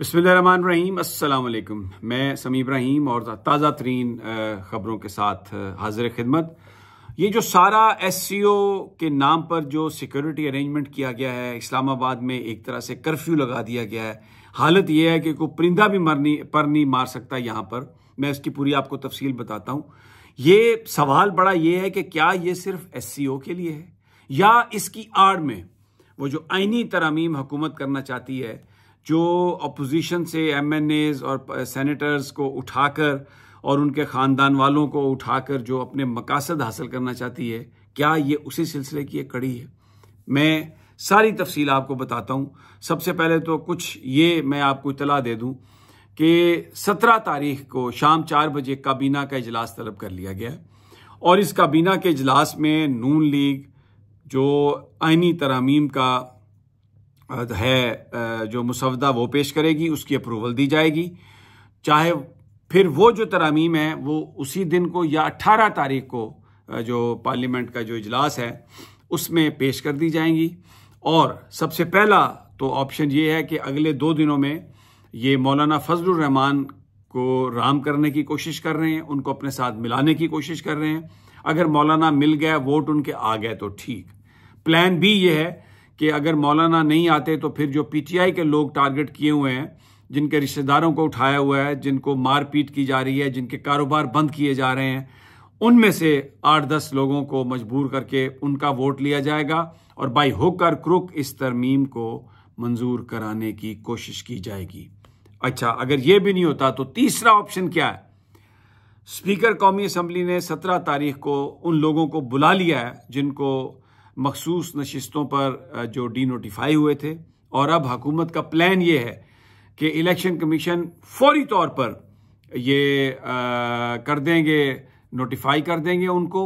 बसमीम असल मैं समी इब्राहिम और ताज़ा तरीन ख़बरों के साथ हाजिर खिदमत ये जो सारा एस सी ओ के नाम पर जो सिक्योरिटी अरेंजमेंट किया गया है इस्लामाबाद में एक तरह से कर्फ्यू लगा दिया गया है हालत यह है कि कोई परिंदा भी मरनी पर नहीं मार सकता यहाँ पर मैं इसकी पूरी आपको तफसील बताता हूँ ये सवाल बड़ा ये है कि क्या ये सिर्फ एस सी ओ के लिए है या इसकी आड़ में वो जो आइनी तरामीम हुकूमत करना चाहती है जो अपोजिशन से एज़ और सेनेटर्स uh, को उठाकर और उनके ख़ानदान वालों को उठाकर जो अपने मकासद हासिल करना चाहती है क्या ये उसी सिलसिले की एक कड़ी है मैं सारी तफसील आपको बताता हूँ सबसे पहले तो कुछ ये मैं आपको इतला दे दूँ कि सत्रह तारीख को शाम चार बजे काबीना का इजलास तलब कर लिया गया और इस काबीना के इजलास में नून लीग जो आइनी तरामीम का है जो मुसवदा वो पेश करेगी उसकी अप्रूवल दी जाएगी चाहे फिर वो जो तरामीम है वो उसी दिन को या अट्ठारह तारीख को जो पार्लियामेंट का जो इजलास है उसमें पेश कर दी जाएंगी और सबसे पहला तो ऑप्शन ये है कि अगले दो दिनों में ये मौलाना फजलरहमान को राम करने की कोशिश कर रहे हैं उनको अपने साथ मिलाने की कोशिश कर रहे हैं अगर मौलाना मिल गया वोट उनके आ गए तो ठीक प्लान बी ये है कि अगर मौलाना नहीं आते तो फिर जो पीटीआई के लोग टारगेट किए हुए हैं जिनके रिश्तेदारों को उठाया हुआ है जिनको मारपीट की जा रही है जिनके कारोबार बंद किए जा रहे हैं उनमें से आठ दस लोगों को मजबूर करके उनका वोट लिया जाएगा और बाई होकर क्रुक इस तरमीम को मंजूर कराने की कोशिश की जाएगी अच्छा अगर ये भी नहीं होता तो तीसरा ऑप्शन क्या है स्पीकर कौमी असम्बली ने सत्रह तारीख को उन लोगों को बुला लिया है जिनको मखसूस नशस्तों पर जो डी नोटिफाई हुए थे और अब हुकूमत का प्लान ये है कि इलेक्शन कमीशन फौरी तौर पर ये आ, कर देंगे नोटिफाई कर देंगे उनको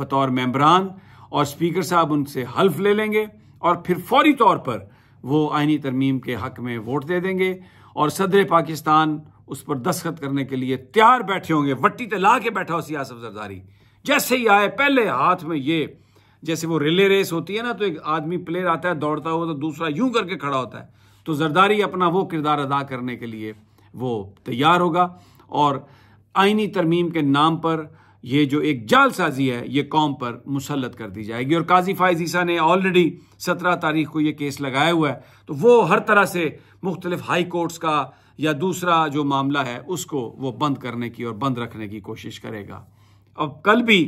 बतौर मेम्बरान और स्पीकर साहब उनसे हल्फ ले लेंगे और फिर फौरी तौर पर वो आइनी तरमीम के हक में वोट दे देंगे और सदर पाकिस्तान उस पर दस्खत करने के लिए तैयार बैठे होंगे वट्टी तला के बैठा हो सियासत जरदारी जैसे ही आए पहले हाथ में ये जैसे वो रिले रेस होती है ना तो एक आदमी प्लेयर आता है दौड़ता हुआ तो दूसरा यूं करके खड़ा होता है तो जरदारी अपना वो किरदार अदा करने के लिए वो तैयार होगा और आइनी तरमीम के नाम पर ये जो एक जालसाजी है ये कौम पर मुसलत कर दी जाएगी और काजी फायज ईसा ने ऑलरेडी सत्रह तारीख को ये केस लगाया हुआ है तो वो हर तरह से मुख्तलिफ हाई कोर्ट्स का या दूसरा जो मामला है उसको वो बंद करने की और बंद रखने की कोशिश करेगा अब कल भी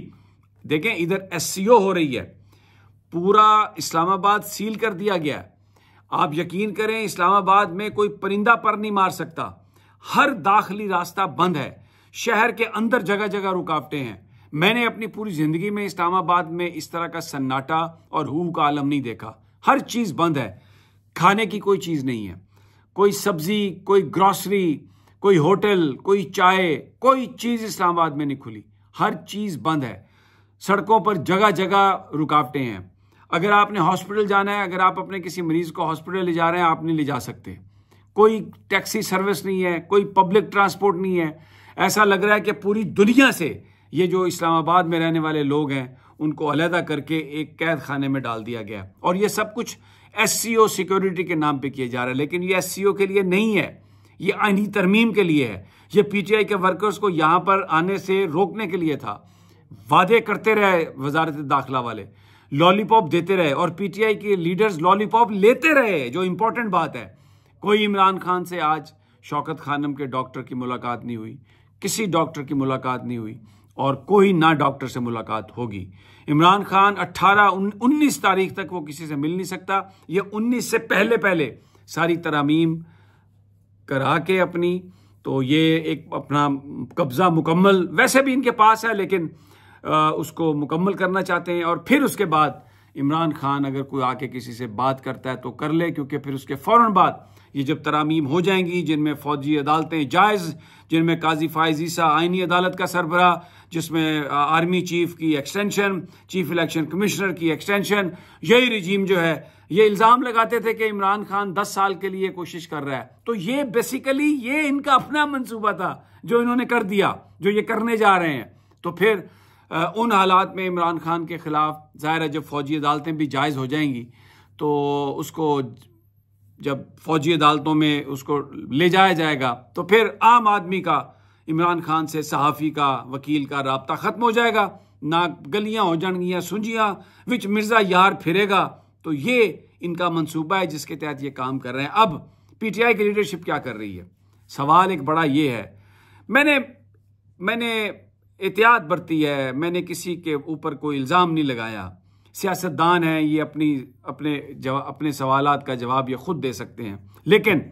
देखें इधर एस हो रही है पूरा इस्लामाबाद सील कर दिया गया आप यकीन करें इस्लामाबाद में कोई परिंदा पर नहीं मार सकता हर दाखिली रास्ता बंद है शहर के अंदर जगह जगह रुकावटें हैं मैंने अपनी पूरी जिंदगी में इस्लामाबाद में इस तरह का सन्नाटा और हु का आलम नहीं देखा हर चीज बंद है खाने की कोई चीज नहीं है कोई सब्जी कोई ग्रॉसरी कोई होटल कोई चाय कोई चीज इस्लामाबाद में नहीं खुली हर चीज बंद है सड़कों पर जगह जगह रुकावटें हैं अगर आपने हॉस्पिटल जाना है अगर आप अपने किसी मरीज को हॉस्पिटल ले जा रहे हैं आप नहीं ले जा सकते कोई टैक्सी सर्विस नहीं है कोई पब्लिक ट्रांसपोर्ट नहीं है ऐसा लग रहा है कि पूरी दुनिया से ये जो इस्लामाबाद में रहने वाले लोग हैं उनको अलहदा करके एक कैद खाने में डाल दिया गया और ये सब कुछ एस सिक्योरिटी के नाम पे किए जा रहा है लेकिन ये एस के लिए नहीं है ये आनी तरमीम के लिए है ये पीटीआई के वर्कर्स को यहाँ पर आने से रोकने के लिए था वादे करते रहे वजारत दाखिला वाले लॉलीपॉप देते रहे और पीटीआई के लीडर्स लॉलीपॉप लेते रहे जो इंपॉर्टेंट बात है कोई इमरान खान से आज शौकत खानम के डॉक्टर की मुलाकात नहीं हुई किसी डॉक्टर की मुलाकात नहीं हुई और कोई ना डॉक्टर से मुलाकात होगी इमरान खान 18 उन्नीस तारीख तक वो किसी से मिल नहीं सकता ये 19 से पहले पहले सारी तरामीम करा के अपनी तो ये एक अपना कब्जा मुकम्मल वैसे भी इनके पास है लेकिन उसको मुकम्मल करना चाहते हैं और फिर उसके बाद इमरान खान अगर कोई आके किसी से बात करता है तो कर ले क्योंकि फिर उसके फ़ौर बाद ये जब तरामीम हो जाएंगी जिनमें फ़ौजी अदालतें जायज़ जिनमें काजी फायज ईसा आइनी अदालत का सरबरा जिसमें आर्मी चीफ की एक्सटेंशन चीफ इलेक्शन कमिश्नर की एक्सटेंशन यही रिजीम जो है ये इल्ज़ाम लगाते थे कि इमरान खान दस साल के लिए कोशिश कर रहा है तो ये बेसिकली ये इनका अपना मनसूबा था जो इन्होंने कर दिया जो ये करने जा रहे हैं तो फिर उन हालात में इमरान खान के ख़िलाफ़ ज़ाहिर है जब फ़ौजी अदालतें भी जायज़ हो जाएंगी तो उसको जब फ़ौजी अदालतों में उसको ले जाया जाएगा तो फिर आम आदमी का इमरान खान से सहाफ़ी का वकील का रबता ख़त्म हो जाएगा ना गलियाँ हो जाएंगियाँ सुंझियाँ विच मिर्ज़ा यार फिरेगा तो ये इनका मंसूबा है जिसके तहत ये काम कर रहे हैं अब पीटीआई की लीडरशिप क्या कर रही है सवाल एक बड़ा ये है मैंने मैंने एहतियात बरती है मैंने किसी के ऊपर कोई इल्ज़ाम नहीं लगाया सियासतदान हैं ये अपनी अपने जवा, अपने सवाल का जवाब ये खुद दे सकते हैं लेकिन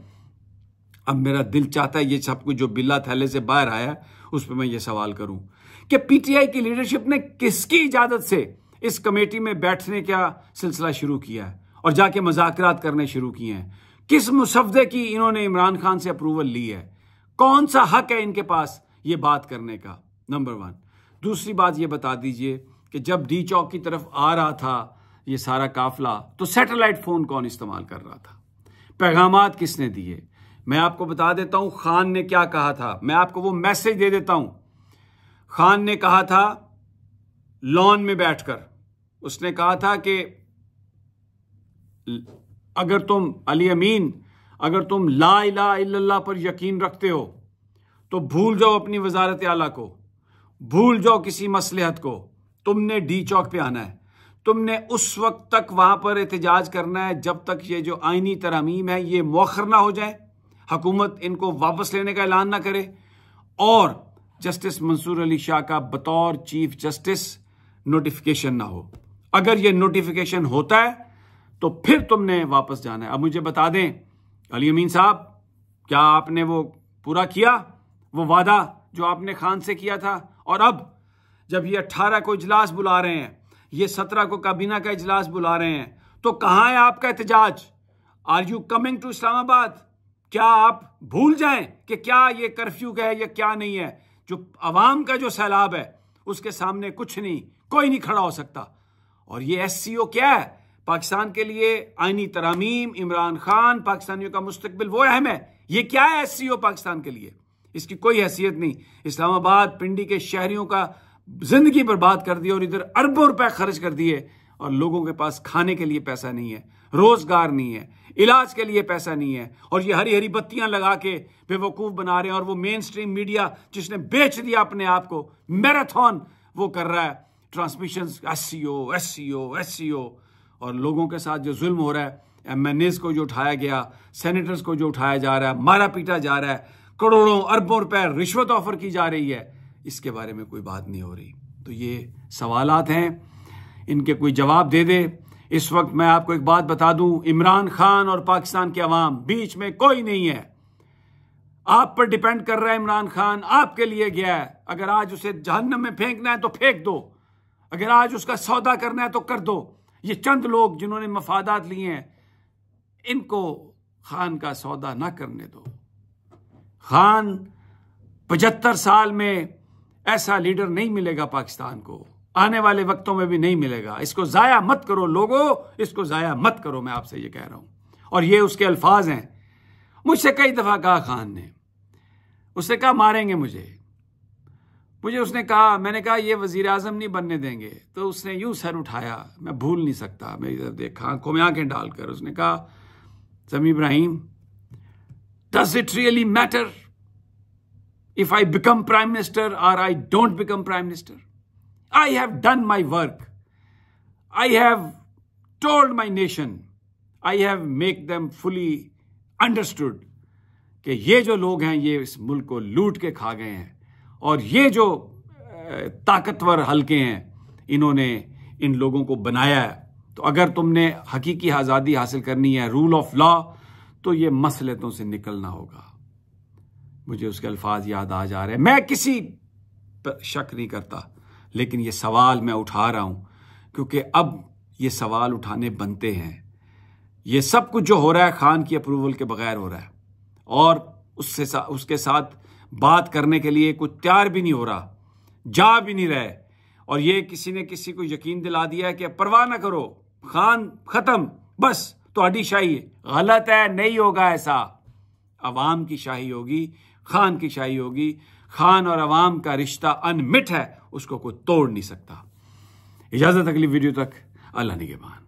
अब मेरा दिल चाहता है ये सब कुछ जो बिल्ला थैले से बाहर आया उस पर मैं ये सवाल करूं कि पीटीआई की लीडरशिप ने किसकी इजाज़त से इस कमेटी में बैठने का सिलसिला शुरू किया है और जाके मजाक करने शुरू किए हैं किस मुसवदे की इन्होंने इमरान खान से अप्रूवल ली है कौन सा हक है इनके पास ये बात करने का नंबर वन दूसरी बात ये बता दीजिए कि जब डी चौक की तरफ आ रहा था ये सारा काफिला तो सैटेलाइट फ़ोन कौन इस्तेमाल कर रहा था पैगाम किसने दिए मैं आपको बता देता हूं खान ने क्या कहा था मैं आपको वो मैसेज दे देता हूं खान ने कहा था लॉन में बैठकर उसने कहा था कि अगर तुम अली अमीन अगर तुम ला इला पर यकीन रखते हो तो भूल जाओ अपनी वजारत आला को भूल जाओ किसी मसलहत को तुमने डी चौक पे आना है तुमने उस वक्त तक वहां पर एहतजाज करना है जब तक ये जो आइनी तरामीम है ये मौखर ना हो जाए हुकूमत इनको वापस लेने का ऐलान ना करे और जस्टिस मंसूर अली शाह का बतौर चीफ जस्टिस नोटिफिकेशन ना हो अगर ये नोटिफिकेशन होता है तो फिर तुमने वापस जाना है अब मुझे बता दें अली अमीन साहब क्या आपने वो पूरा किया वो वादा जो आपने खान से किया था और अब जब ये अट्ठारह को इजलास बुला रहे हैं ये सत्रह को काबीना का इजलास बुला रहे हैं तो कहाँ है आपका एहतजाज are you coming to Islamabad क्या आप भूल जाए कि क्या ये कर्फ्यू का है या क्या नहीं है जो आवाम का जो सैलाब है उसके सामने कुछ नहीं कोई नहीं खड़ा हो सकता और ये एस क्या है पाकिस्तान के लिए आइनी तरामीम इमरान खान पाकिस्तानियों का मुस्तबिल वो अहम है ये क्या है एस पाकिस्तान के लिए इसकी कोई हैसियत नहीं इस्लामाबाद पिंडी के शहरियों का जिंदगी बर्बाद कर दी और इधर अरबों रुपए खर्च कर दिए और लोगों के पास खाने के लिए पैसा नहीं है रोजगार नहीं है इलाज के लिए पैसा नहीं है और ये हरी हरी बत्तियां लगा के बेवकूफ बना रहे हैं और वो मेन स्ट्रीम मीडिया जिसने बेच दिया अपने आप को मैराथन वो कर रहा है transmission S C O S और लोगों के साथ जो जुल्म हो रहा है एम को जो उठाया गया सेनेटर्स को जो उठाया जा रहा है मारा पीटा जा रहा है करोड़ों अरबों रुपए रिश्वत ऑफर की जा रही है इसके बारे में कोई बात नहीं हो रही तो ये सवालात हैं इनके कोई जवाब दे दे इस वक्त मैं आपको एक बात बता दूं इमरान खान और पाकिस्तान के अवाम बीच में कोई नहीं है आप पर डिपेंड कर रहा है इमरान खान आपके लिए गया है अगर आज उसे जहन्नम में फेंकना है तो फेंक दो अगर आज उसका सौदा करना है तो कर दो ये चंद लोग जिन्होंने मफादात लिए हैं इनको खान का सौदा ना करने दो खान पचहत्तर साल में ऐसा लीडर नहीं मिलेगा पाकिस्तान को आने वाले वक्तों में भी नहीं मिलेगा इसको ज़ाया मत करो लोगो इसको ज़ाया मत करो मैं आपसे ये कह रहा हूं और ये उसके अल्फाज हैं मुझसे कई दफ़ा कहा खान ने उसने कहा मारेंगे मुझे मुझे उसने कहा मैंने कहा ये वजीर आजम नहीं बनने देंगे तो उसने यूं सर उठाया मैं भूल नहीं सकता मेरी तरफ देखा आंखों में आंखें डालकर उसने कहा जमी Ibrahim does it really matter if I become prime minister or I don't become prime minister. I have done my work. I have told my nation. I have made them fully understood कि ये जो लोग हैं ये इस मुल्क को लूट के खा गए हैं और ये जो ताकतवर हलके हैं इन्होंने इन लोगों को बनाया है तो अगर तुमने हकीकी आज़ादी हासिल करनी है रूल ऑफ लॉ तो ये मसलतों से निकलना होगा मुझे उसके अल्फाज याद आ जा रहे हैं मैं किसी पर शक नहीं करता लेकिन ये सवाल मैं उठा रहा हूं क्योंकि अब ये सवाल उठाने बनते हैं ये सब कुछ जो हो रहा है खान की अप्रूवल के बगैर हो रहा है और उससे सा, उसके साथ बात करने के लिए कुछ तैयार भी नहीं हो रहा जा भी नहीं रहे और ये किसी ने किसी को यकीन दिला दिया है कि परवाह ना करो खान खत्म बस तो अडी शाही गलत है नहीं होगा ऐसा आवाम की शाही होगी खान की शाही होगी खान और आवाम का रिश्ता अनमिट है उसको कोई तोड़ नहीं सकता इजाज़त अगली वीडियो तक अल्लाह निगेबान